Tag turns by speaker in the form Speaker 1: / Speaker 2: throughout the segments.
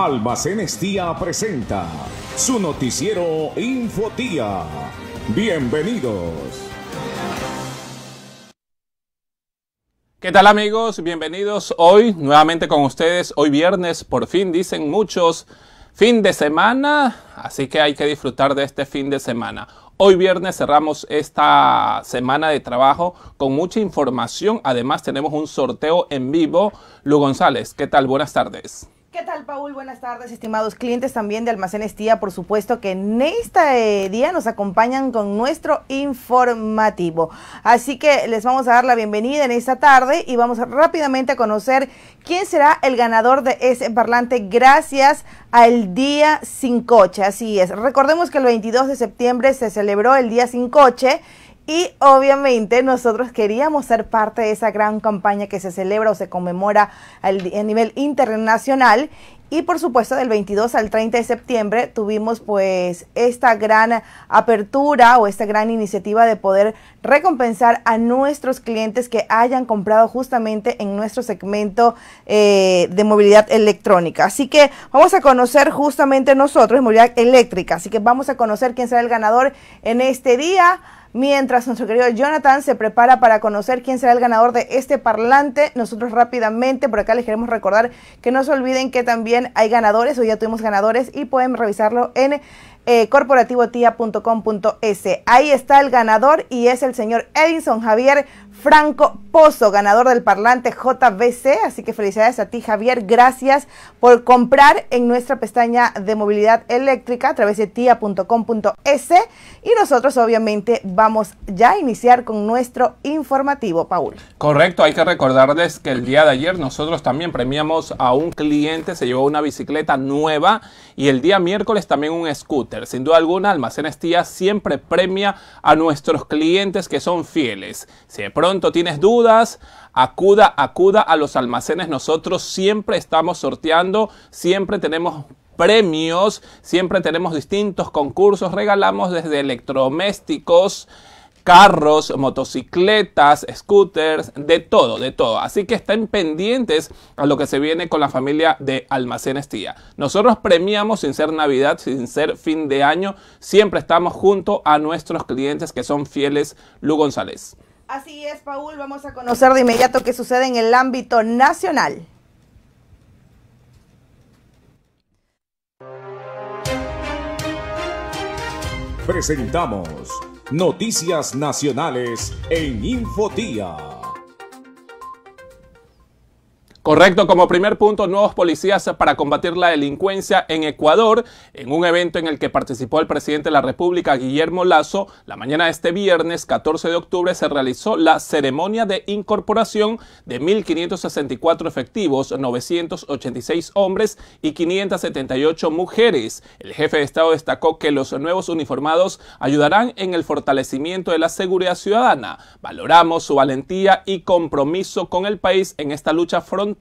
Speaker 1: Alba presenta su
Speaker 2: noticiero Infotía. Bienvenidos. ¿Qué tal amigos? Bienvenidos hoy nuevamente con ustedes. Hoy viernes, por fin dicen muchos, fin de semana, así que hay que disfrutar de este fin de semana. Hoy viernes cerramos esta semana de trabajo con mucha información. Además tenemos un sorteo en vivo. Lu González, ¿qué tal? Buenas tardes.
Speaker 3: ¿Qué tal, Paul? Buenas tardes, estimados clientes también de Almacenes Tía. Por supuesto que en este día nos acompañan con nuestro informativo. Así que les vamos a dar la bienvenida en esta tarde y vamos rápidamente a conocer quién será el ganador de ese parlante gracias al Día Sin Coche. Así es. Recordemos que el 22 de septiembre se celebró el Día Sin Coche y obviamente nosotros queríamos ser parte de esa gran campaña que se celebra o se conmemora a nivel internacional. Y por supuesto del 22 al 30 de septiembre tuvimos pues esta gran apertura o esta gran iniciativa de poder recompensar a nuestros clientes que hayan comprado justamente en nuestro segmento eh, de movilidad electrónica. Así que vamos a conocer justamente nosotros movilidad eléctrica. Así que vamos a conocer quién será el ganador en este día. Mientras nuestro querido Jonathan se prepara para conocer quién será el ganador de este parlante, nosotros rápidamente por acá les queremos recordar que no se olviden que también hay ganadores, hoy ya tuvimos ganadores y pueden revisarlo en corporativo eh, corporativotia.com.es. Ahí está el ganador y es el señor Edison Javier Franco Pozo, ganador del parlante JBC. Así que felicidades a ti, Javier. Gracias por comprar en nuestra pestaña de movilidad eléctrica a través de tia.com.es. Y nosotros, obviamente, vamos ya a iniciar con nuestro informativo, Paul.
Speaker 2: Correcto, hay que recordarles que el día de ayer nosotros también premiamos a un cliente, se llevó una bicicleta nueva y el día miércoles también un scooter. Sin duda alguna, Almacenes Tía siempre premia a nuestros clientes que son fieles. Si de pronto tienes dudas, acuda, acuda a los almacenes. Nosotros siempre estamos sorteando, siempre tenemos premios, siempre tenemos distintos concursos, regalamos desde electrodomésticos, carros, motocicletas, scooters, de todo, de todo. Así que estén pendientes a lo que se viene con la familia de Almacenes Tía. Nosotros premiamos sin ser Navidad, sin ser fin de año, siempre estamos junto a nuestros clientes que son fieles Lu González.
Speaker 3: Así es, Paul, vamos a conocer de inmediato qué sucede en el ámbito nacional.
Speaker 1: Presentamos Noticias Nacionales en
Speaker 2: Infotía. Correcto, como primer punto, nuevos policías para combatir la delincuencia en Ecuador, en un evento en el que participó el presidente de la República, Guillermo Lazo. La mañana de este viernes, 14 de octubre, se realizó la ceremonia de incorporación de 1.564 efectivos, 986 hombres y 578 mujeres. El jefe de Estado destacó que los nuevos uniformados ayudarán en el fortalecimiento de la seguridad ciudadana. Valoramos su valentía y compromiso con el país en esta lucha frontal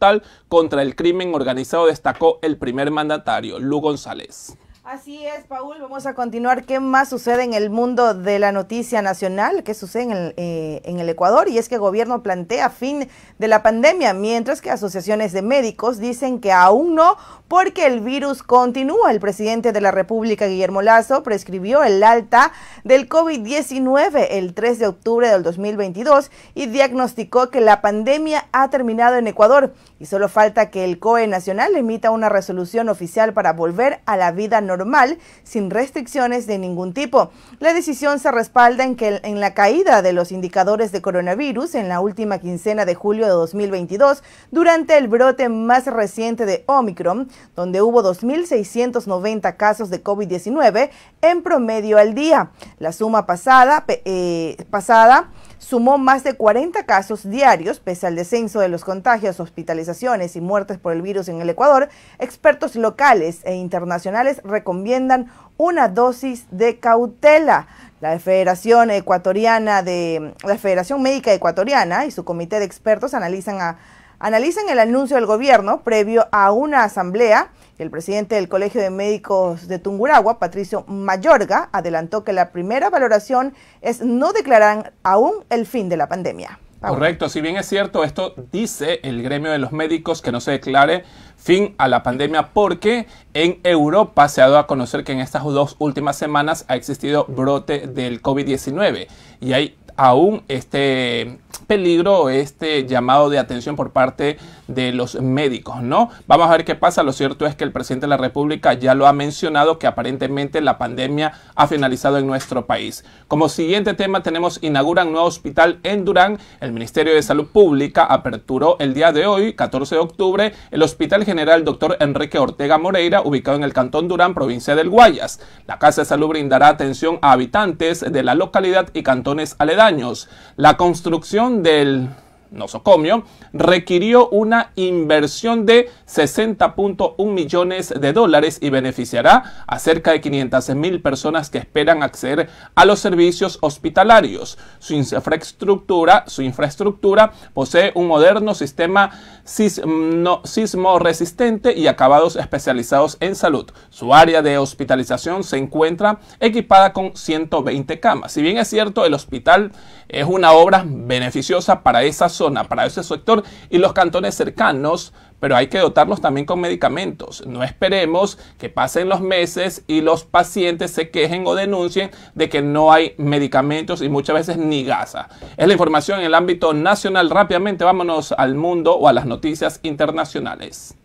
Speaker 2: contra el Crimen Organizado, destacó el primer mandatario, Lu González.
Speaker 3: Así es, Paul. Vamos a continuar. ¿Qué más sucede en el mundo de la noticia nacional? ¿Qué sucede eh, en el, Ecuador? Y es que el gobierno plantea fin de la pandemia, mientras que asociaciones de médicos dicen que aún no, porque el virus continúa. El presidente de la República, Guillermo Lazo, prescribió el alta del COVID-19 el 3 de octubre del 2022 y diagnosticó que la pandemia ha terminado en Ecuador y solo falta que el COE Nacional emita una resolución oficial para volver a la vida normal sin restricciones de ningún tipo. La decisión se respalda en, que, en la caída de los indicadores de coronavirus en la última quincena de julio de 2022 durante el brote más reciente de Omicron, donde hubo 2.690 casos de COVID-19 en promedio al día. La suma pasada, eh, pasada sumó más de 40 casos diarios. Pese al descenso de los contagios, hospitalizaciones y muertes por el virus en el Ecuador, expertos locales e internacionales recomiendan una dosis de cautela. La Federación Ecuatoriana de la Federación Médica Ecuatoriana y su comité de expertos analizan a Analizan el anuncio del gobierno previo a una asamblea. El presidente del Colegio de Médicos de Tunguragua, Patricio Mayorga, adelantó que la primera valoración es no declarar aún el fin de la pandemia.
Speaker 2: Correcto, si bien es cierto, esto dice el gremio de los médicos que no se declare fin a la pandemia porque en Europa se ha dado a conocer que en estas dos últimas semanas ha existido brote del COVID-19 y hay aún este peligro, este llamado de atención por parte de los médicos, ¿no? Vamos a ver qué pasa. Lo cierto es que el presidente de la República ya lo ha mencionado que aparentemente la pandemia ha finalizado en nuestro país. Como siguiente tema tenemos inauguran nuevo hospital en Durán. El Ministerio de Salud Pública aperturó el día de hoy, 14 de octubre, el Hospital General Dr. Enrique Ortega Moreira, ubicado en el Cantón Durán, provincia del Guayas. La Casa de Salud brindará atención a habitantes de la localidad y cantones edad años la construcción del nosocomio, requirió una inversión de 60.1 millones de dólares y beneficiará a cerca de 500 mil personas que esperan acceder a los servicios hospitalarios. Su infraestructura, su infraestructura posee un moderno sistema sismo, resistente y acabados especializados en salud. Su área de hospitalización se encuentra equipada con 120 camas. Si bien es cierto, el hospital es una obra beneficiosa para esas zona para ese sector y los cantones cercanos, pero hay que dotarlos también con medicamentos. No esperemos que pasen los meses y los pacientes se quejen o denuncien de que no hay medicamentos y muchas veces ni gasa. Es la información en el ámbito nacional. Rápidamente vámonos al mundo o a las noticias internacionales.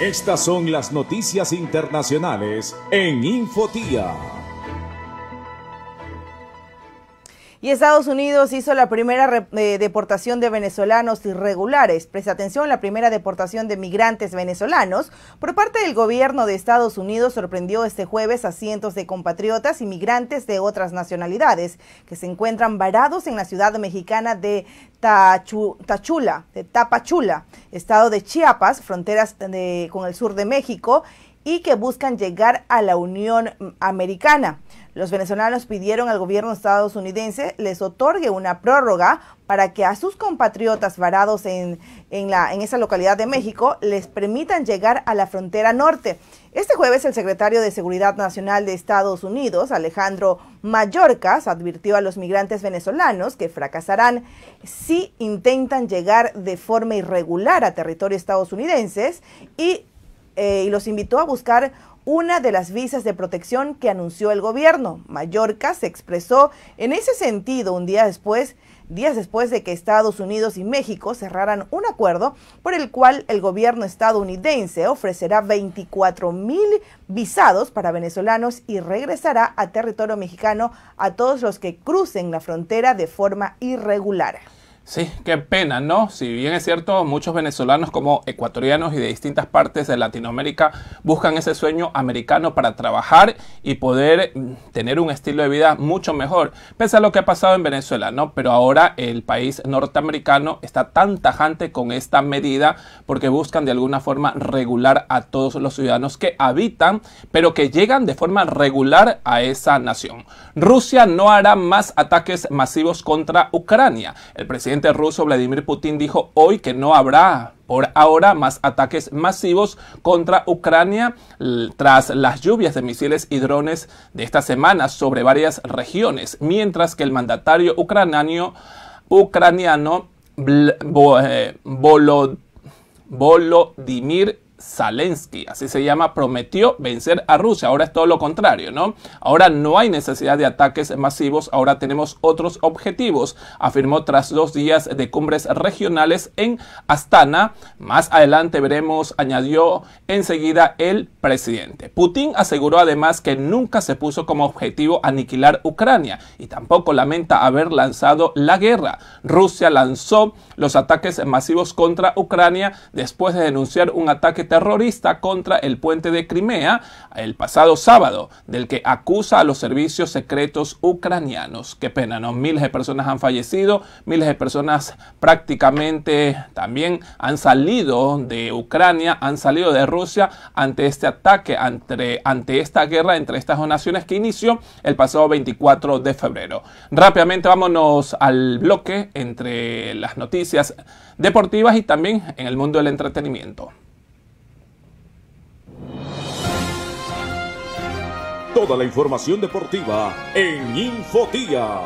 Speaker 1: Estas son las noticias internacionales en Infotía.
Speaker 3: Y Estados Unidos hizo la primera eh, deportación de venezolanos irregulares. Presta atención, la primera deportación de migrantes venezolanos por parte del gobierno de Estados Unidos sorprendió este jueves a cientos de compatriotas y migrantes de otras nacionalidades que se encuentran varados en la ciudad mexicana de de Tapachula, estado de Chiapas, fronteras con el sur de México y que buscan llegar a la Unión Americana. Los venezolanos pidieron al gobierno estadounidense les otorgue una prórroga para que a sus compatriotas varados en, la, en esa localidad de México les permitan llegar a la frontera norte. Este jueves el secretario de Seguridad Nacional de Estados Unidos, Alejandro mallorcas advirtió a los migrantes venezolanos que fracasarán si intentan llegar de forma irregular a territorio estadounidense y eh, y los invitó a buscar una de las visas de protección que anunció el gobierno. Mallorca se expresó en ese sentido un día después, días después de que Estados Unidos y México cerraran un acuerdo por el cual el gobierno estadounidense ofrecerá 24 mil visados para venezolanos y regresará a territorio mexicano a todos los que crucen la frontera de forma irregular.
Speaker 2: Sí, qué pena, ¿no? Si bien es cierto, muchos venezolanos como ecuatorianos y de distintas partes de Latinoamérica buscan ese sueño americano para trabajar y poder mm, tener un estilo de vida mucho mejor, pese a lo que ha pasado en Venezuela, ¿no? Pero ahora el país norteamericano está tan tajante con esta medida porque buscan de alguna forma regular a todos los ciudadanos que habitan, pero que llegan de forma regular a esa nación. Rusia no hará más ataques masivos contra Ucrania. El presidente presidente ruso Vladimir Putin dijo hoy que no habrá por ahora más ataques masivos contra Ucrania tras las lluvias de misiles y drones de esta semana sobre varias regiones, mientras que el mandatario ucraniano, ucraniano eh, Volodymyr Zelensky, así se llama, prometió vencer a Rusia. Ahora es todo lo contrario, ¿no? Ahora no hay necesidad de ataques masivos, ahora tenemos otros objetivos, afirmó tras dos días de cumbres regionales en Astana. Más adelante veremos, añadió enseguida el presidente. Putin aseguró además que nunca se puso como objetivo aniquilar Ucrania y tampoco lamenta haber lanzado la guerra. Rusia lanzó los ataques masivos contra Ucrania después de denunciar un ataque terrorista contra el puente de Crimea el pasado sábado, del que acusa a los servicios secretos ucranianos. Qué pena, ¿no? Miles de personas han fallecido, miles de personas prácticamente también han salido de Ucrania, han salido de Rusia ante este ataque, ante, ante esta guerra entre estas dos naciones que inició el pasado 24 de febrero. Rápidamente vámonos al bloque entre las noticias deportivas y también en el mundo del entretenimiento.
Speaker 1: Toda la información deportiva en Infotía.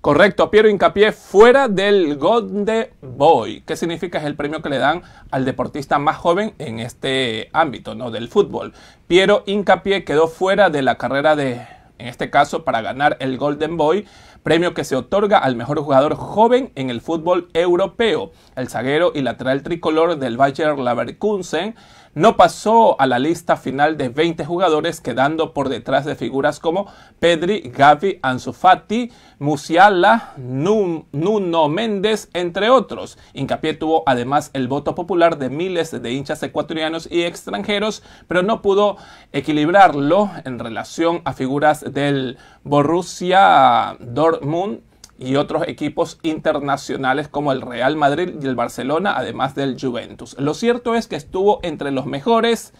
Speaker 2: Correcto, Piero Incapié fuera del Golden Boy. ¿Qué significa? Es el premio que le dan al deportista más joven en este ámbito, ¿no? Del fútbol. Piero Incapié quedó fuera de la carrera de en este caso para ganar el Golden Boy, premio que se otorga al mejor jugador joven en el fútbol europeo. El zaguero y lateral tricolor del Bayer Leverkusen no pasó a la lista final de 20 jugadores, quedando por detrás de figuras como Pedri, Gavi, Anzufati, Musiala, Nuno Méndez, entre otros. Incapié tuvo además el voto popular de miles de hinchas ecuatorianos y extranjeros, pero no pudo equilibrarlo en relación a figuras del Borussia Dortmund, y otros equipos internacionales como el Real Madrid y el Barcelona, además del Juventus. Lo cierto es que estuvo entre los mejores.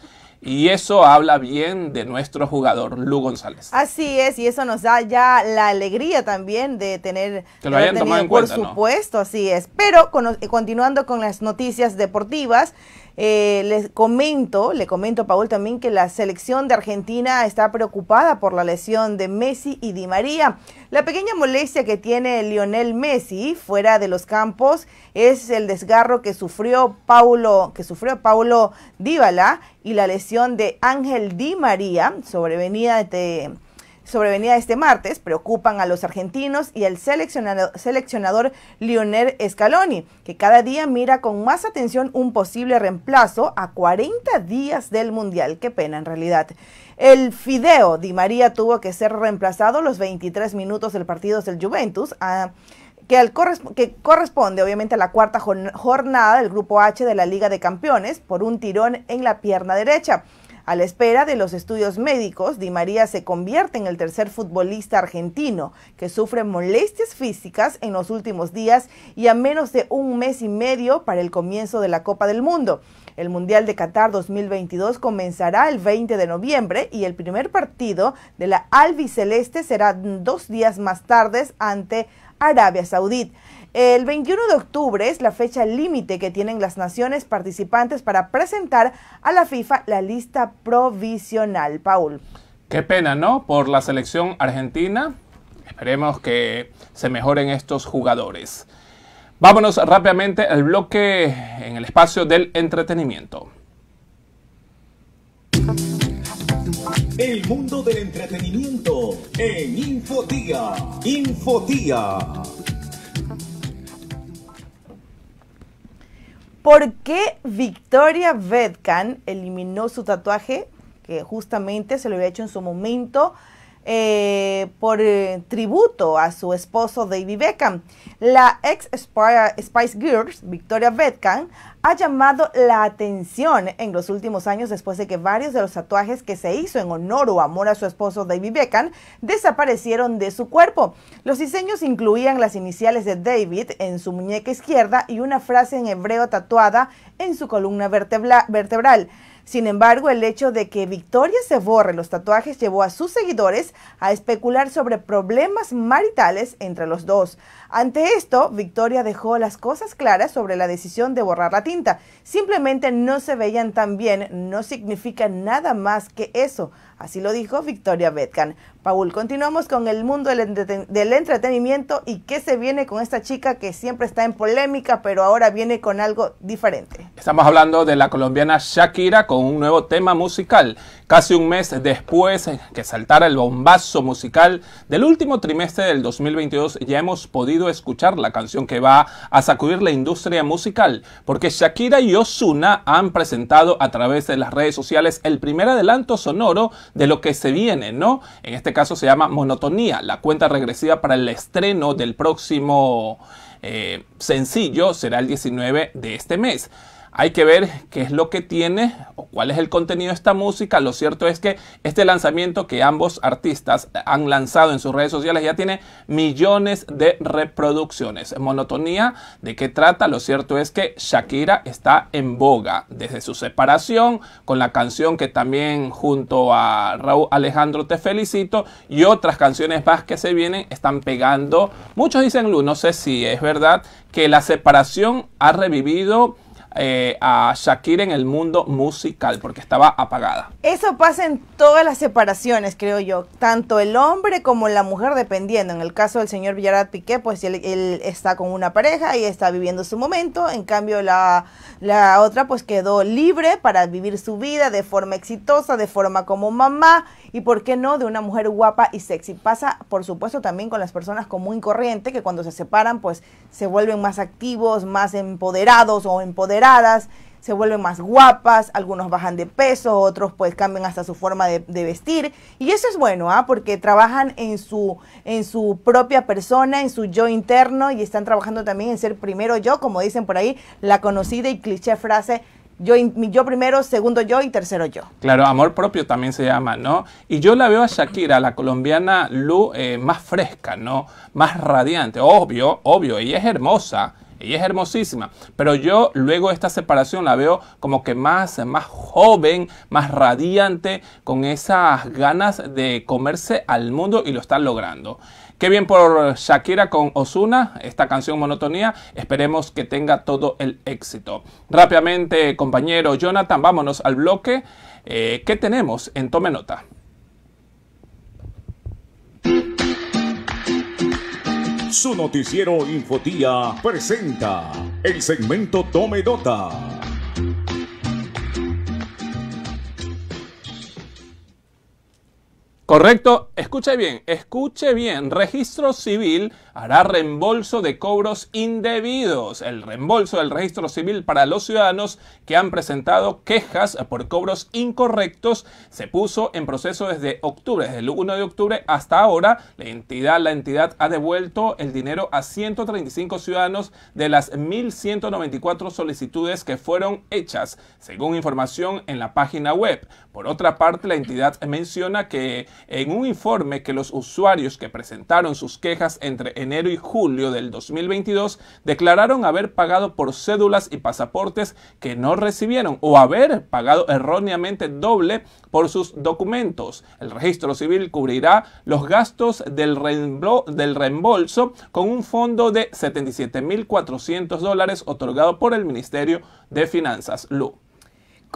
Speaker 2: Y eso habla bien de nuestro jugador, Lu González.
Speaker 3: Así es, y eso nos da ya la alegría también de tener...
Speaker 2: Que lo hayan tomado en cuenta,
Speaker 3: supuesto, así es. Pero eh, continuando con las noticias deportivas, eh, les comento, le comento a Paul también que la selección de Argentina está preocupada por la lesión de Messi y Di María. La pequeña molestia que tiene Lionel Messi fuera de los campos es el desgarro que sufrió Paulo, que sufrió Paulo díbala y la lesión de Ángel Di María sobrevenida de sobrevenida este martes preocupan a los argentinos y al seleccionador Lionel Scaloni, que cada día mira con más atención un posible reemplazo a 40 días del Mundial. Qué pena en realidad. El Fideo Di María tuvo que ser reemplazado los 23 minutos del partido del Juventus. A, que, corresponde obviamente a la cuarta jornada del Grupo H de la Liga de Campeones por un tirón en la pierna derecha. A la espera de los estudios médicos, Di María se convierte en el tercer futbolista argentino que sufre molestias físicas en los últimos días y a menos de un mes y medio para el comienzo de la Copa del Mundo. El Mundial de Qatar 2022 comenzará el 20 de noviembre y el primer partido de la albiceleste será dos días más tarde ante Arabia Saudí. El 21 de octubre es la fecha límite que tienen las naciones participantes para presentar a la FIFA la lista provisional. Paul.
Speaker 2: Qué pena, ¿no? Por la selección argentina. Esperemos que se mejoren estos jugadores. Vámonos rápidamente al bloque en el espacio del entretenimiento.
Speaker 1: El mundo del entretenimiento en Infotía. Infotía. ¿Por
Speaker 3: qué Victoria Vedkan eliminó su tatuaje que justamente se lo había hecho en su momento eh, por eh, tributo a su esposo David Beckham. La ex Spice Girls, Victoria Beckham, ha llamado la atención en los últimos años después de que varios de los tatuajes que se hizo en honor o amor a su esposo David Beckham desaparecieron de su cuerpo. Los diseños incluían las iniciales de David en su muñeca izquierda y una frase en hebreo tatuada en su columna vertebral. Sin embargo, el hecho de que Victoria se borre los tatuajes llevó a sus seguidores a especular sobre problemas maritales entre los dos. Ante esto, Victoria dejó las cosas claras sobre la decisión de borrar la tinta. Simplemente no se veían tan bien, no significa nada más que eso. Así lo dijo Victoria Betkan. Paul. Continuamos con el mundo del, entretenimiento y qué se viene con esta chica que siempre está en polémica, pero ahora viene con algo diferente.
Speaker 2: Estamos hablando de la colombiana Shakira con un nuevo tema musical. Casi un mes después que saltara el bombazo musical del último trimestre del 2022, ya hemos podido escuchar la canción que va a sacudir la industria musical, porque Shakira y Osuna han presentado a través de las redes sociales el primer adelanto sonoro de lo que se viene, ¿no? En este caso se llama Monotonía, la cuenta regresiva para el estreno del próximo eh, sencillo será el 19 de este mes. Hay que ver qué es lo que tiene o cuál es el contenido de esta música. Lo cierto es que este lanzamiento que ambos artistas han lanzado en sus redes sociales ya tiene millones de reproducciones. Monotonía, ¿de qué trata? Lo cierto es que Shakira está en boga desde su separación con la canción que también junto a Raúl Alejandro Te Felicito y otras canciones más que se vienen están pegando. Muchos dicen, Lu, no sé si es verdad, que la separación ha revivido eh, a Shakira en el mundo musical porque estaba apagada.
Speaker 3: Eso pasa en todas las separaciones, creo yo, tanto el hombre como la mujer dependiendo. En el caso del señor Villarat Piqué, pues él, él está con una pareja y está viviendo su momento, en cambio la, la otra pues quedó libre para vivir su vida de forma exitosa, de forma como mamá y por qué no de una mujer guapa y sexy. Pasa, por supuesto, también con las personas común y corriente, que cuando se separan, pues se vuelven más activos, más empoderados o empoderadas, se vuelven más guapas, algunos bajan de peso, otros pues cambian hasta su forma de, vestir. Y eso es bueno, ¿ah? porque trabajan en su, en su propia persona, en su yo interno y están trabajando también en ser primero yo, como dicen por ahí, la conocida y cliché frase yo, primero, segundo yo y tercero yo.
Speaker 2: Claro, amor propio también se llama, ¿no? Y yo la veo a Shakira, la colombiana Lu, eh, más fresca, ¿no? Más radiante. Obvio, obvio, ella es hermosa. Ella es hermosísima, pero yo luego esta separación la veo como que más, más joven, más radiante, con esas ganas de comerse al mundo y lo están logrando. Qué bien por Shakira con Osuna, esta canción Monotonía. Esperemos que tenga todo el éxito. Rápidamente, compañero Jonathan, vámonos al bloque. Que eh, ¿Qué tenemos en Tome Nota?
Speaker 1: Su noticiero Infotía presenta el segmento Tome Nota
Speaker 2: Correcto, escuche bien, escuche bien, registro civil hará reembolso de cobros indebidos, el reembolso del registro civil para los ciudadanos que han presentado quejas por cobros incorrectos se puso en proceso desde octubre, desde el 1 de octubre hasta ahora, la entidad, la entidad ha devuelto el dinero a 135 ciudadanos de las 1.194 solicitudes que fueron hechas, según información en la página web. Por otra parte, la entidad menciona que en un informe que los usuarios que presentaron sus quejas entre enero y julio del 2022 declararon haber pagado por cédulas y pasaportes que no recibieron o haber pagado erróneamente doble por sus documentos. El registro civil cubrirá los gastos del, reembolso con un fondo de 77.400 dólares otorgado por el Ministerio de Finanzas,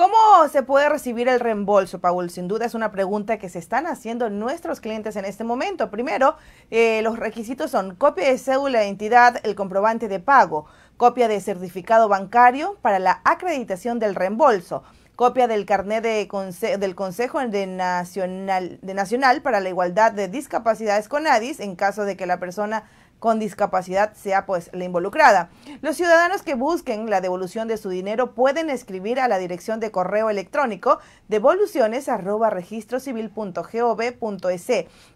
Speaker 3: ¿Cómo se puede recibir el reembolso, Paul? Sin duda es una pregunta que se están haciendo nuestros clientes en este momento. Primero, eh, los requisitos son copia de cédula de identidad, el comprobante de pago, copia de certificado bancario para la acreditación del reembolso, copia del carnet del Consejo de Nacional, Nacional para la Igualdad de Discapacidades con ADIS en caso de que la persona con discapacidad sea pues la involucrada. Los ciudadanos que busquen la devolución de su dinero pueden escribir a la dirección de correo electrónico devoluciones.gov.es,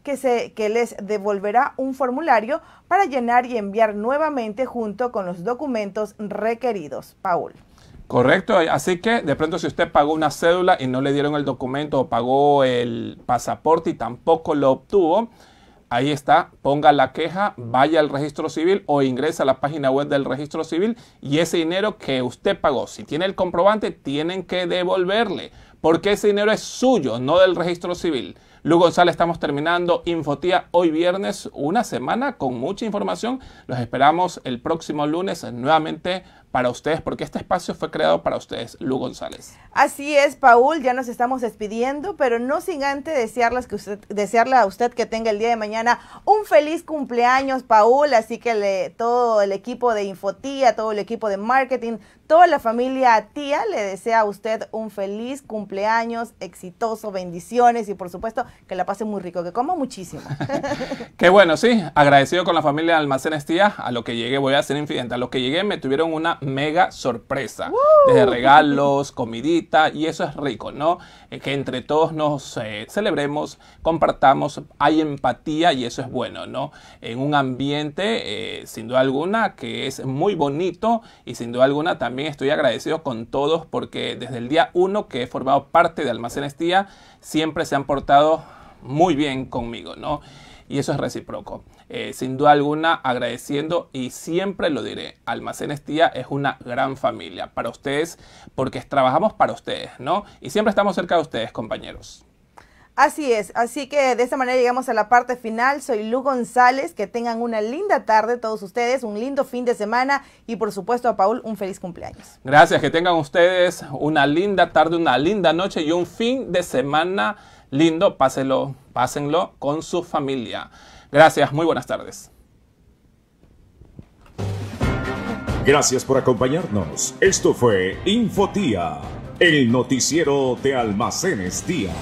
Speaker 3: que se que les devolverá un formulario para llenar y enviar nuevamente junto con los documentos requeridos. Paul.
Speaker 2: Correcto, así que de pronto si usted pagó una cédula y no le dieron el documento o pagó el pasaporte y tampoco lo obtuvo, Ahí está, ponga la queja, vaya al registro civil o ingresa a la página web del registro civil y ese dinero que usted pagó, si tiene el comprobante, tienen que devolverle, porque ese dinero es suyo, no del registro civil. Luis González, estamos terminando Infotía hoy viernes, una semana con mucha información. Los esperamos el próximo lunes nuevamente para ustedes, porque este espacio fue creado para ustedes, Lu González.
Speaker 3: Así es, Paul, ya nos estamos despidiendo, pero no sin antes desearles que usted, desearle a usted que tenga el día de mañana un feliz cumpleaños, Paul, así que le, todo el equipo de Infotía, todo el equipo de marketing, toda la familia tía le desea a usted un feliz cumpleaños, exitoso, bendiciones y por supuesto que la pase muy rico, que coma muchísimo.
Speaker 2: Qué bueno, sí, agradecido con la familia de Almacenes Tía, a lo que llegué, voy a ser infidente, a lo que llegué me tuvieron una mega sorpresa. Desde regalos, comidita, y eso es rico, ¿no? Eh, que entre todos nos eh, celebremos, compartamos, hay empatía y eso es bueno, ¿no? En un ambiente, eh, sin duda alguna, que es muy bonito y sin duda alguna también estoy agradecido con todos porque desde el día uno que he formado parte de Almacenes Tía, siempre se han portado muy bien conmigo, ¿no? Y eso es recíproco. Eh, sin duda alguna, agradeciendo y siempre lo diré, Almacenes Tía es una gran familia para ustedes porque trabajamos para ustedes, ¿no? Y siempre estamos cerca de ustedes, compañeros.
Speaker 3: Así es, así que de esta manera llegamos a la parte final. Soy Lu González, que tengan una linda tarde todos ustedes, un lindo fin de semana y por supuesto a Paul un feliz cumpleaños.
Speaker 2: Gracias, que tengan ustedes una linda tarde, una linda noche y un fin de semana lindo. Pásenlo, pásenlo con su familia. Gracias, muy buenas tardes.
Speaker 1: Gracias por acompañarnos. Esto fue Infotía, el noticiero de Almacenes Día.